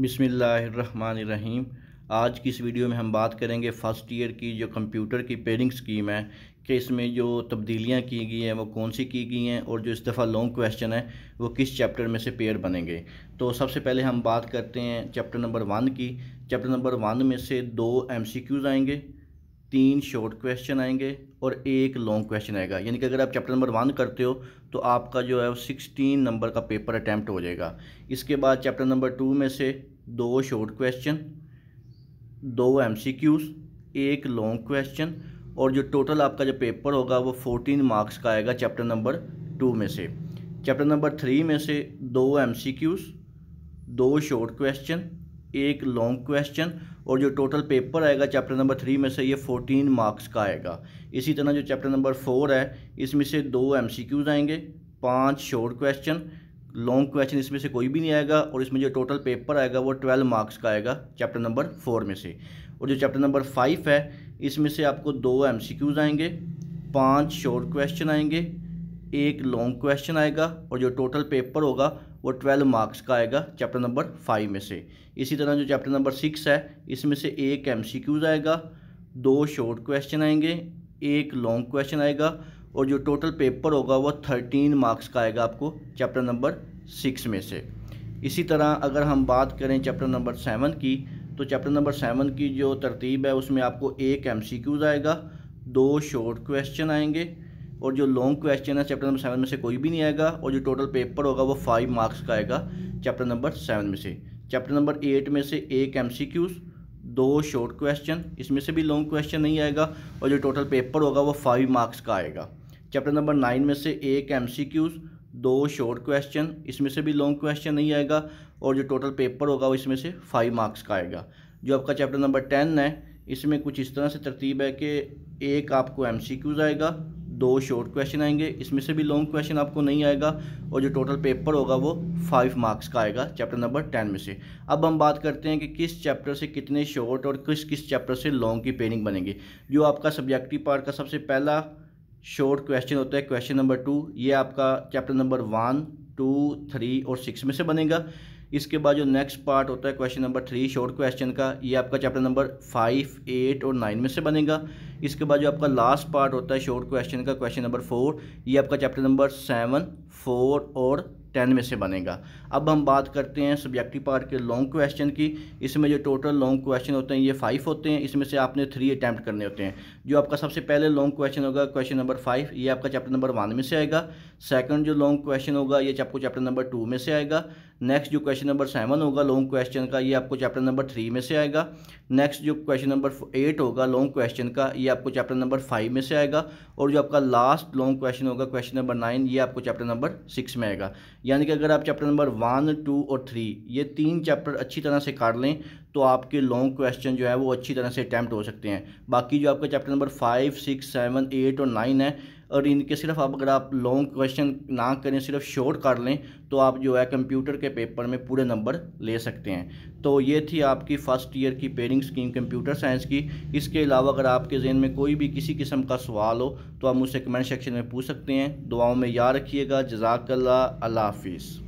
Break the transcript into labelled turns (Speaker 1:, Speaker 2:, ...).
Speaker 1: बिसमीम आज की इस वीडियो में हम बात करेंगे फ़र्स्ट ईयर की जो कंप्यूटर की पेयरिंग स्कीम है कि इसमें जो तब्दीलियाँ की गई हैं वो कौन सी की गई हैं और जो इस दफ़ा लॉन्ग क्वेश्चन है वो किस चैप्टर में से पेयर बनेंगे तो सबसे पहले हम बात करते हैं चैप्टर नंबर वन की चैप्टर नंबर वन में से दो एम आएंगे तीन शॉर्ट क्वेश्चन आएंगे और एक लॉन्ग क्वेश्चन आएगा यानी कि अगर आप चैप्टर नंबर वन करते हो तो आपका जो है वो सिक्सटीन नंबर का पेपर अटैम्प्ट हो जाएगा इसके बाद चैप्टर नंबर टू में से दो शॉर्ट क्वेश्चन दो एम एक लॉन्ग क्वेश्चन और जो टोटल आपका जो पेपर होगा वो फोर्टीन मार्क्स का आएगा चैप्टर नंबर टू में से चैप्टर नंबर थ्री में से दो एम दो शॉर्ट क्वेश्चन एक लॉन्ग क्वेश्चन और जो टोटल पेपर आएगा चैप्टर नंबर थ्री में से ये फोर्टीन मार्क्स का आएगा इसी तरह जो चैप्टर नंबर फोर है इसमें से दो एम आएंगे पाँच शॉर्ट क्वेश्चन लॉन्ग क्वेश्चन इसमें से कोई भी नहीं आएगा और इसमें जो टोटल पेपर आएगा वो ट्वेल्व मार्क्स का आएगा चैप्टर नंबर फोर में से और जो चैप्टर नंबर फाइव है इसमें से आपको दो एम आएंगे पाँच शॉर्ट क्वेश्चन आएंगे एक लॉन्ग क्वेश्चन आएगा और जो टोटल पेपर होगा वो ट्वेल्व मार्क्स का आएगा चैप्टर नंबर फाइव में से इसी तरह जो चैप्टर नंबर सिक्स है इसमें से एक एम आएगा दो शॉर्ट क्वेश्चन आएंगे एक लॉन्ग क्वेश्चन आएगा और जो टोटल पेपर होगा वो थर्टीन मार्क्स का आएगा आपको चैप्टर नंबर सिक्स में से इसी तरह अगर हम बात करें चैप्टर नंबर सेवन की तो चैप्टर नंबर सेवन की जो तरतीब है उसमें आपको एक एम आएगा दो शॉर्ट क्वेश्चन आएंगे और जो लॉन्ग क्वेश्चन है चैप्टर नंबर सेवन में से कोई भी नहीं आएगा और जो टोटल पेपर होगा वो फाइव मार्क्स का आएगा चैप्टर नंबर सेवन में से चैप्टर नंबर एट में से एक एम सी क्यूज़ दो शॉर्ट क्वेश्चन इसमें से भी लॉन्ग क्वेश्चन नहीं आएगा और जो टोटल पेपर होगा वो फाइव मार्क्स का आएगा चैप्टर नंबर नाइन में से एक एम सी क्यूज़ दो शॉर्ट क्वेश्चन इसमें से भी लॉन्ग क्वेश्चन नहीं आएगा और जो टोटल पेपर होगा वो इसमें से फाइव मार्क्स का आएगा जो आपका चैप्टर नंबर टेन है इसमें कुछ इस तरह से तरतीब है कि एक आपको एम सी क्यूज़ आएगा दो शॉर्ट क्वेश्चन आएंगे इसमें से भी लॉन्ग क्वेश्चन आपको नहीं आएगा और जो टोटल पेपर होगा वो फाइव मार्क्स का आएगा चैप्टर नंबर टेन में से अब हम बात करते हैं कि किस चैप्टर से कितने शॉर्ट और किस किस चैप्टर से लॉन्ग की पेनिंग बनेंगे जो आपका सब्जेक्टिव पार्ट का सबसे पहला शॉर्ट क्वेश्चन होता है क्वेश्चन नंबर टू ये आपका chapter number one two three और सिक्स में से बनेगा इसके बाद जो नेक्स्ट पार्ट होता है question number three short question का ये आपका चैप्टर नंबर फाइव एट और नाइन में से बनेगा इसके बाद जो आपका लास्ट पार्ट होता है शॉर्ट क्वेश्चन का क्वेश्चन नंबर फोर ये आपका चैप्टर नंबर सेवन फोर और टेन में से बनेगा अब हम बात करते हैं सब्जेक्टिव पार्ट के लॉन्ग क्वेश्चन की इसमें जो टोटल लॉन्ग क्वेश्चन होते हैं ये फाइव होते हैं इसमें से आपने थ्री अटैम्प्ट करने होते हैं जो आपका सबसे पहले लॉन्ग क्वेश्चन होगा क्वेश्चन नंबर फाइव ये आपका चैप्टर नंबर वन में से आएगा सेकंड जो लॉन्ग क्वेश्चन होगा ये आपको चैप्टर नंबर टू में से आएगा नेक्स्ट जो क्वेश्चन क्वेश्चन नंबर सेवन होगा लॉन्ग क्वेश्चन का ये आपको चैप्टर नंबर थ्री में से आएगा नेक्स्ट जो क्वेश्चन नंबर एट होगा लॉन्ग क्वेश्चन का ये आपको चैप्टर नंबर फाइव में से आएगा और जो आपका लास्ट लॉन्ग क्वेश्चन होगा क्वेश्चन नंबर नाइन ये आपको चैप्टर नंबर सिक्स में आएगा यानी कि अगर आप चैप्टर नंबर वन टू और थ्री ये तीन चैप्टर अच्छी तरह से काट लें तो आपके लॉन्ग क्वेश्चन जो है वो अच्छी तरह से अटैम्प्ट हो सकते हैं बाकी जो आपका chapter number five six seven eight और नाइन है और इनके सिर्फ आप अगर आप लॉन्ग क्वेश्चन ना करें सिर्फ शॉर्ट कर लें तो आप जो है कंप्यूटर के पेपर में पूरे नंबर ले सकते हैं तो ये थी आपकी फ़र्स्ट ईयर की पेरिंग स्कीम कंप्यूटर साइंस की इसके अलावा अगर आपके जहन में कोई भी किसी किस्म का सवाल हो तो आप मुझसे कमेंट सेक्शन में पूछ सकते हैं दुआओं में याद रखिएगा जजाकल्ला हाफिज़